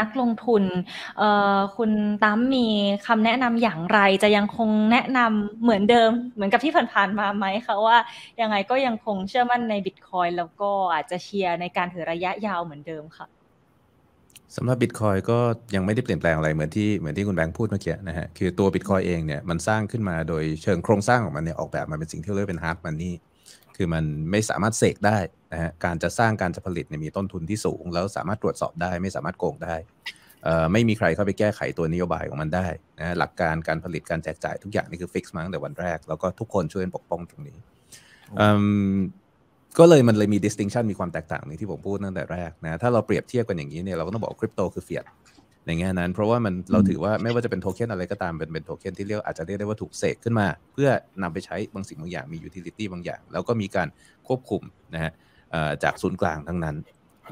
นักลงทุนคุณตั้มมีคำแนะนำอย่างไร จะยังคงแนะนำเหมือนเดิมเหมือนกับที่ผ่านๆมาไหมคะว่ายังไงก็ยังคงเชื่อมั่นในบิตคอยแล้วก็อาจจะเชียร์ในการถือระยะยาวเหมือนเดิมค่ะสำหรับบิตคอยก็ยังไม่ได้เปลี่ยนแปลงอะไรเหมือนที่เหมือนที่คุณแบงค์พูดเมื่อกี้นะฮะคือตัวบิตคอยเองเนี่ยมันสร้างขึ้นมาโดยเชิงโครงสร้างของมันเนี่ยออกแบบมาเป็นสิ่งที่เรียกเป็นฮาร์ดมันนี่คือมันไม่สามารถเสกได้นะฮะการจะสร้างการจะผลิตเนี่ยมีต้นทุนที่สูง แล้วสามารถตรวจสอบได้ ไม่สามารถโกงได้ ไม่มีใครเข้าไปแก้ไขตัวนโยบายของมันได้นะหลักการการผลิต การแจกจ่ายทุกอย่างนี่คือฟิกซ์มาตั้งแต่วันแรกแล้วก็ทุกคนช่วยปก ป้องตรงนี้ ก็เลยมันเลยมี distinction มีความแตกต่างนี้ที่ผมพูดตั้งแต่แรกนะถ้าเราเปรียบเทียบกันอย่างนี้เนี่ยเราก็ต้องบอกคริปโตคือเฟียดในแง่นั้นเพราะว่ามันเราถือว่าไม่ว่าจะเป็นโทเค็นอะไรก็ตามเป็นเป็นโทเค็นที่เรียกอาจจะเรียกได้ว่าถูกเสกขึ้นมา เพื่อนำไปใช้บางสิ่งบางอย่างมียูทิลิตี้บางอย่าง แล้วก็มีการควบคุมนะฮะจากศูนย์กลางทั้งนั้น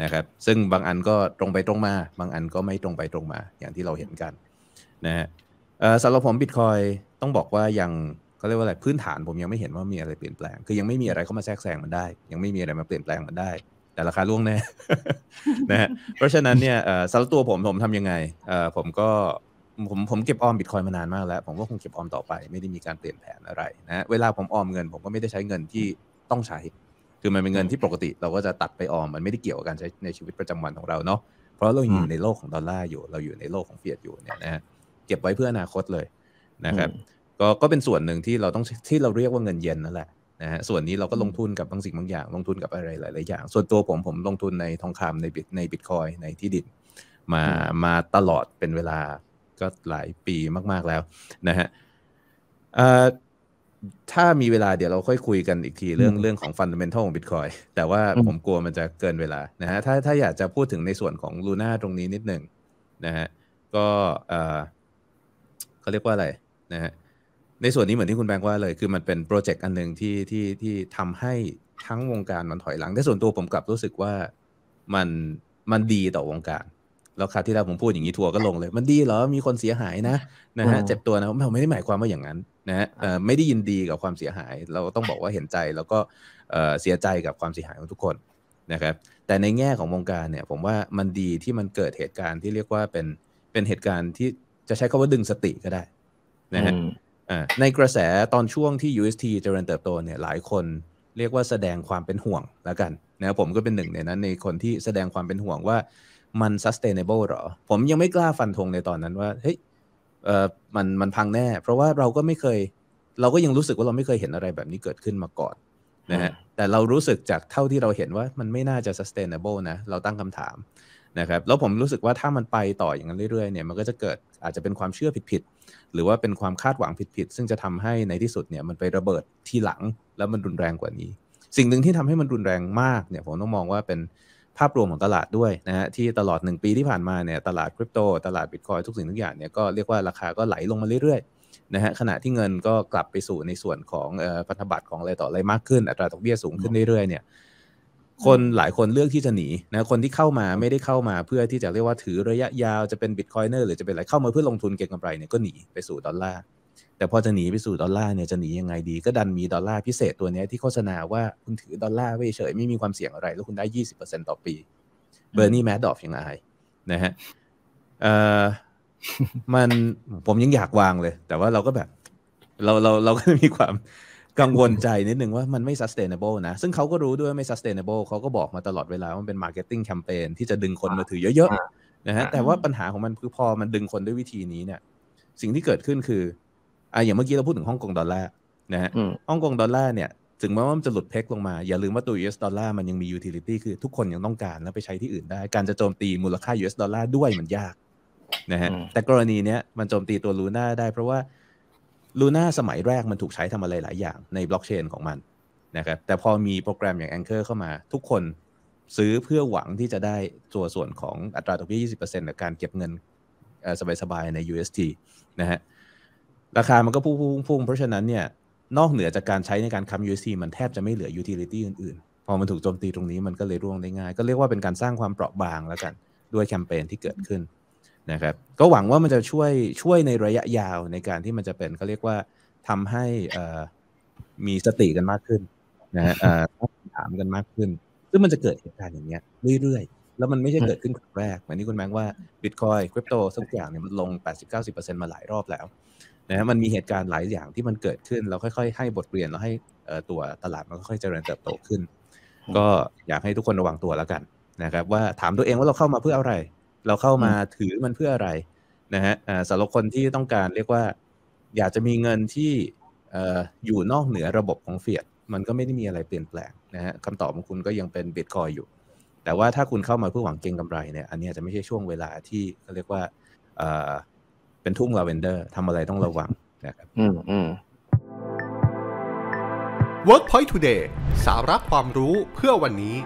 นะครับซึ่งบางอันก็ตรงไปตรงมา บางอันก็ไม่ตรงไปตรงมาอย่างที่เราเห็นกันนะฮะสำหรับผมบิตคอยต้องบอกว่ายังเขาเรียกว่าอะไรพื้นฐานผมยังไม่เห็นว่ามีอะไรเปลี่ยนแปลงคือยังไม่มีอะไรเข้ามาแทรกแซงมันได้ ยังไม่มีอะไรมาเปลี่ยนแปลงมันได้แต่ราคาล่วงแน่นะฮะเพราะฉะนั้นเนี่ยสำหรับตัวผมผมทำยังไงผมก็ผมผมเก็บออม บิตคอยมานานมากแล้วผมก็คงเก็บออมต่อไป ไม่ได้มีการเปลี่ยนแผนอะไรนะเวลาผมออมเงินผมก็ไม่ได้ใช้เงินที่ต้องใช้ คือมันเป็นเงินที่ปกติเราก็จะตัดไปออมมันไม่ได้เกี่ยวกับการใช้ในชีวิตประจำวันของเราเนาะเพราะเราอยู่ในโลกของดอลลาร์อยู่เราอยู่ในโลกของเฟียดอยู่เนี่ยนะฮะเก็บไว้เพื่ออนาคตเลยนะครับก็ก็เป็นส่วนหนึ่งที่เราต้องที่เราเรียกว่าเงินเย็นนั่นแหละนะฮะส่วนนี้เราก็ลงทุนกับบางสิ่งบางอย่างลงทุนกับอะไรหลายๆอย่าง ส่วนตัวผมผมลงทุนในทองคำในบิตในบิตคอยในที่ดินมามาตลอดเป็นเวลาก็หลายปีมากๆแล้วนะฮะถ้ามีเวลาเดี๋ยวเราค่อยคุยกันอีกทีเรื่องเรื่องของฟันเดเมนทัลของบิตคอยแต่ว่าผมกลัวมันจะเกินเวลานะฮะถ้าถ้าอยากจะพูดถึงในส่วนของลูน่าตรงนี้นิดหนึ่งนะฮะก็เขาเรียกว่าอะไรนะฮะในส่วนนี้เหมือนที่คุณแบงค์ว่าเลยคือมันเป็นโปรเจกต์อันหนึ่งที่ที่ที่ทำให้ทั้งวงการ มันถอยหลังแต่ส่วนตัวผมกลับรู้สึกว่า มันมันดีต่อวงการ แล้วคราบที่แล้วผมพูดอย่างนี้ทัวร์ก็ลงเลย มันดีเหรอมีคนเสียหายนะนะฮะเจ็บตัวนะผมไม่ได้หมายความว่าอย่างนั้นนะฮะไม่ได้ยินดีกับความเสียหาย เราต้องบอกว่าเห็นใจแล้วก็เสียใจกับความเสียหายของทุกคนนะครับ แต่ในแง่ของวงการเนี่ย ผมว่ามันดีที่มันเกิดเหตุการณ์ที่เรียกว่าเป็นเป็นเหตุการณ์ที่จะใช้คาว่าดึงสติก็ได้นะฮะในกระแสตอนช่วงที่ UST เจริญเติบโต เนี่ยหลายคนเรียกว่าแสดงความเป็นห่วงแล้วกันนะผมก็เป็นหนึ่งในนั้นในคนที่แสดงความเป็นห่วงว่ามัน sustainable หรอ ผมยังไม่กล้าฟันธงในตอนนั้นว่าเฮ้ยเออมันมันพังแน่ เพราะว่าเราก็ไม่เคย เราก็ยังรู้สึกว่าเราไม่เคยเห็นอะไรแบบนี้เกิดขึ้นมาก่อนนะฮะแต่เรารู้สึกจากเท่าที่เราเห็นว่ามันไม่น่าจะ sustainable นะ เราตั้งคำถามนะครับแล้วผมรู้สึกว่าถ้ามันไปต่ออย่างนั้นเรื่อยๆเนี่ยมันก็จะเกิดอาจจะเป็นความเชื่อผิดๆหรือว่าเป็นความคาดหวังผิดๆซึ่งจะทำให้ในที่สุดเนี่ยมันไประเบิดที่หลังแล้วมันรุนแรงกว่านี้ สิ่งหนึ่งที่ทำให้มันรุนแรงมากเนี่ยผมต้องมองว่าเป็นภาพรวมของตลาดด้วยนะฮะที่ตลอด1ปีที่ผ่านมาเนี่ยตลาดคริปโตตลาดบิตคอยทุกสิ่งทุกอย่างเนี่ยก็เรียกว่าราคาก็ไหลลงมาเรื่อยๆนะฮะขณะที่เงินก็กลับไปสู่ในส่วนของพันธบัตรของอะไรต่ออะไรมากขึ้นอัตราดอกเบี้ยสูงขึ้นเรื่อยๆเนี่ยคนหลายคนเลือกที่จะหนี นะ คนที่เข้ามาไม่ได้เข้ามาเพื่อที่จะเรียกว่าถือระยะยาวจะเป็นบิตคอยเนอร์หรือจะเป็นอะไรเข้ามาเพื่อลงทุนเก็งกำไรเนี่ยก็หนีไปสู่ดอลลาร์แต่พอจะหนีไปสู่ดอลลาร์เนี่ยจะหนียังไงดี ก็ดันมีดอลลาร์พิเศษตัวนี้ที่โฆษณาว่าคุณถือดอลลาร์ไว้เฉยไม่มีความเสี่ยงอะไร แล้วคุณได้ยี่สิบเปอร์เซ็นต์ต่อปีเบอร์นี่แมดดอฟยังไงนะฮะเอ่อมันผมยังอยากวางเลย แต่ว่าเราก็แบบ เราเราเราก็มีความกังวลใจนิดนึงว่ามันไม่ sustainable นะซึ่งเขาก็รู้ด้วยไม่ sustainable เขาก็บอกมาตลอดเวลาว่ามันเป็น marketing campaign ที่จะดึงคนมาถือเยอะๆ นะฮะ แต่ว่าปัญหาของมันคือพอมันดึงคนด้วยวิธีนี้เนี่ย สิ่งที่เกิดขึ้นคืออ่าอย่างเมื่อกี้เราพูดถึงฮ่องกงดอลลาร์นะฮะ ฮ่องกงดอลลาร์เนี่ย ถึงแม้ว่ามันจะหลุดเพกลงมา อย่าลืมว่าตัว US ดอลลาร์มันยังมี utility คือทุกคนยังต้องการแล้วไปใช้ที่อื่นได้ การจะโจมตีมูลค่า US ดอลลาร์ด้วยมันยากนะฮะ แต่กรณีเนี้ยมันโจมตีตัวลูน่าได้เพราะว่าลูน่าสมัยแรกมันถูกใช้ทำอะไรหลายอย่างในบล็อกเชนของมันนะครับแต่พอมีโปรแกรมอย่าง Anchor เข้ามา ทุกคนซื้อเพื่อหวังที่จะได้ตัวส่วนของอัตราดอกเบี้ย20%ในการเก็บเงินสบายๆ ใน UST นะฮะราคามันก็พุ่งๆเพราะฉะนั้นเนี่ยนอกเหนือจากการใช้ในการค้ำ UST มันแทบจะไม่เหลือ utility อื่นๆ พอมันถูกโจมตีตรงนี้มันก็เลยร่วงได้ง่ายก็เรียกว่าเป็นการสร้างความเปราะบางแล้วกันด้วยแคมเปญที่เกิดขึ้นนะครับก็หวังว่ามันจะช่วยช่วยในระยะยาวในการที่มันจะเป็นเขาเรียกว่าทำให้มีสติกันมากขึ้นนะฮะตงถามกันมากขึ้น ซึ่งมันจะเกิดเหตุการณ์อย่างเงี้ยเรื่อยๆ แล้วมันไม่ใช่เกิดขึ้นครั้งแรกเหมือนที่คุณแมงว่าบิตคอยคริปโตสักอย่างเนี่ยมันลง 80-90%มาหลายรอบแล้วนะฮะมันมีเหตุการณ์หลายอย่างที่มันเกิดขึ้น เราค่อยๆ ให้บทเรียนเราให้ตัวตลาดมันค่อยๆเจริญเติบโตขึ้น ก็อยากให้ทุกคนระวังตัวแล้วกันนะครับว่าถามตัวเองว่าเราเข้ามาเพื่ออะไรเราเข้ามาถือมันเพื่ออะไรนะฮะสำหรับคนที่ต้องการเรียกว่า อยากจะมีเงินที่อยู่นอกเหนือระบบของเฟียดมันก็ไม่ได้มีอะไรเปลี่ยนแปลงนะฮะคำตอบของคุณก็ยังเป็นบิตคอยอยู่ แต่ว่าถ้าคุณเข้ามาเพื่อหวังเก็งกำไรเนี่ยอันนี้จะไม่ใช่ช่วงเวลาที่เรียกว่าเป็นทุ่งลาเวนเดอร์ทำอะไรต้องระวังนะครับอืมอืม Workpoint Today สาระความรู้เพื่อวันนี้